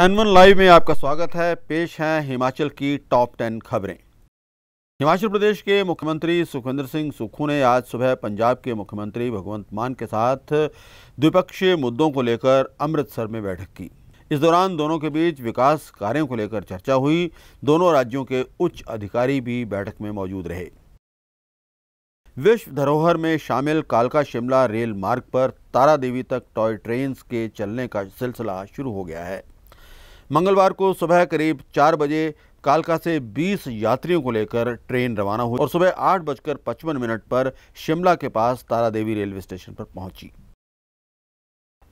anyone live में आपका स्वागत है पेश है हिमाचल की टॉप टेन खबरें हिमाचल प्रदेश के मुख्यमंत्री सुखविंदर सिंह सुक्खू ने आज सुबह पंजाब के मुख्यमंत्री भगवंत मान के साथ द्विपक्षीय मुद्दों को लेकर अमृतसर में बैठक की इस दौरान दोनों के बीच विकास कार्यों को लेकर चर्चा हुई दोनों राज्यों के उच्च अधिकारी भी बैठक में मौजूद रहे विश्व धरोहर में शामिल कालका शिमला रेल मार्ग पर तारा देवी तक टॉय ट्रेन्स के चलने का सिलसिला शुरू हो गया है मंगलवार को सुबह करीब चार बजे कालका से 20 यात्रियों को लेकर ट्रेन रवाना हुई और सुबह आठ बजकर पचपन मिनट पर शिमला के पास तारा देवी रेलवे स्टेशन पर पहुंची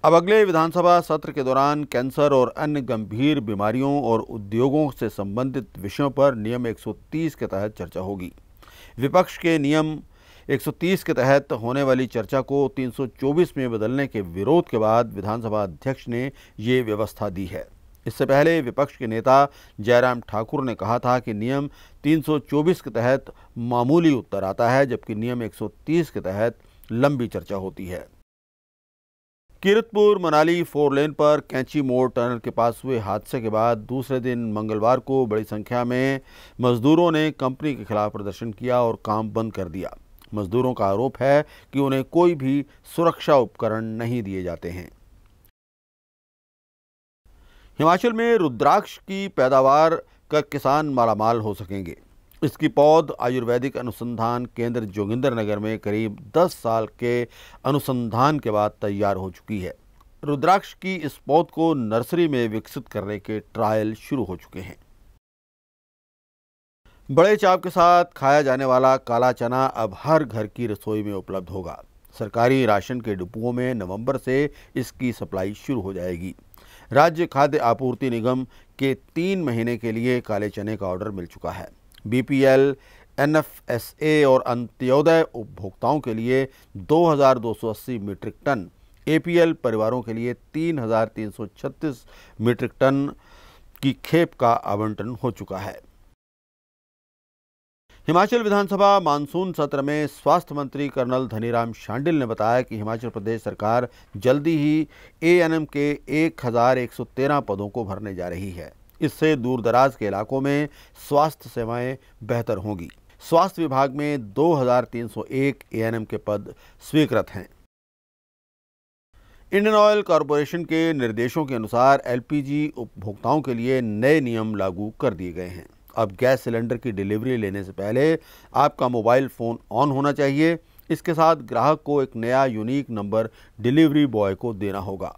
अब अगले विधानसभा सत्र के दौरान कैंसर और अन्य गंभीर बीमारियों और उद्योगों से संबंधित विषयों पर नियम 130 के तहत चर्चा होगी विपक्ष के नियम 130 के तहत होने वाली चर्चा को 324 में बदलने के विरोध के बाद विधानसभा अध्यक्ष ने ये व्यवस्था दी है इससे पहले विपक्ष के नेता जयराम ठाकुर ने कहा था कि नियम 324 के तहत मामूली उत्तर आता है जबकि नियम 130 के तहत लंबी चर्चा होती है कीरतपुर मनाली फोर लेन पर कैंची मोड़ टनल के पास हुए हादसे के बाद दूसरे दिन मंगलवार को बड़ी संख्या में मजदूरों ने कंपनी के खिलाफ प्रदर्शन किया और काम बंद कर दिया मजदूरों का आरोप है कि उन्हें कोई भी सुरक्षा उपकरण नहीं दिए जाते हैं हिमाचल में रुद्राक्ष की पैदावार का किसान मालामाल हो सकेंगे इसकी पौध आयुर्वेदिक अनुसंधान केंद्र जोगिंदरनगर में करीब 10 साल के अनुसंधान के बाद तैयार हो चुकी है रुद्राक्ष की इस पौध को नर्सरी में विकसित करने के ट्रायल शुरू हो चुके हैं बड़े चाप के साथ खाया जाने वाला काला चना अब हर घर की रसोई में उपलब्ध होगा सरकारी राशन के डिपुओं में नवंबर से इसकी सप्लाई शुरू हो जाएगी राज्य खाद्य आपूर्ति निगम के तीन महीने के लिए काले चने का ऑर्डर मिल चुका है बीपीएल एनएफएसए और अंत्योदय उपभोक्ताओं के लिए 2280 मीट्रिक टन एपीएल परिवारों के लिए 3336 मीट्रिक टन की खेप का आवंटन हो चुका है हिमाचल विधानसभा मानसून सत्र में स्वास्थ्य मंत्री कर्नल धनीराम शांडिल ने बताया कि हिमाचल प्रदेश सरकार जल्दी ही एएनएम के 1113 पदों को भरने जा रही है इससे दूरदराज के इलाकों में स्वास्थ्य सेवाएं बेहतर होंगी स्वास्थ्य विभाग में 2301 एएनएम के पद स्वीकृत हैं इंडियन ऑयल कॉरपोरेशन के निर्देशों के अनुसार एलपीजी उपभोक्ताओं के लिए नए नियम लागू कर दिए गए हैं अब गैस सिलेंडर की डिलीवरी लेने से पहले आपका मोबाइल फ़ोन ऑन होना चाहिए इसके साथ ग्राहक को एक नया यूनिक नंबर डिलीवरी बॉय को देना होगा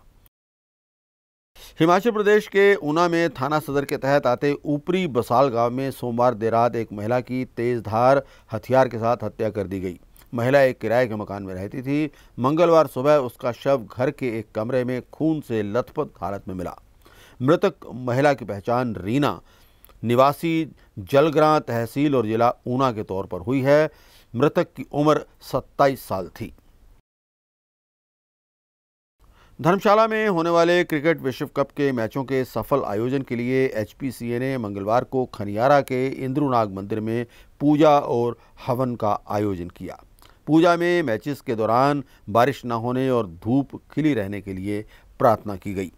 हिमाचल प्रदेश के ऊना में थाना सदर के तहत आते ऊपरी बसाल गांव में सोमवार देर रात एक महिला की तेज धार हथियार के साथ हत्या कर दी गई महिला एक किराए के मकान में रहती थी मंगलवार सुबह उसका शव घर के एक कमरे में खून से लथपथ हालत में मिला मृतक महिला की पहचान रीना निवासी जलग्रां तहसील और जिला ऊना के तौर पर हुई है मृतक की उम्र 27 साल थी धर्मशाला में होने वाले क्रिकेट विश्व कप के मैचों के सफल आयोजन के लिए एचपीसीए ने मंगलवार को खनियारा के इंद्रुनाग मंदिर में पूजा और हवन का आयोजन किया पूजा में मैचेस के दौरान बारिश न होने और धूप खिली रहने के लिए प्रार्थना की गई